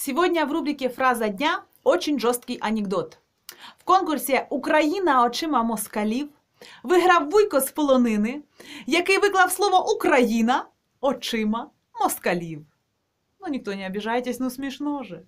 Сегодня в рубрике «Фраза дня» очень жесткий анекдот. В конкурсі Україна очима москалів виграв Вуйко з полонини, який виклав слово Україна очима москалів. Ну, ніхто не обижайтесь, ну смішно же.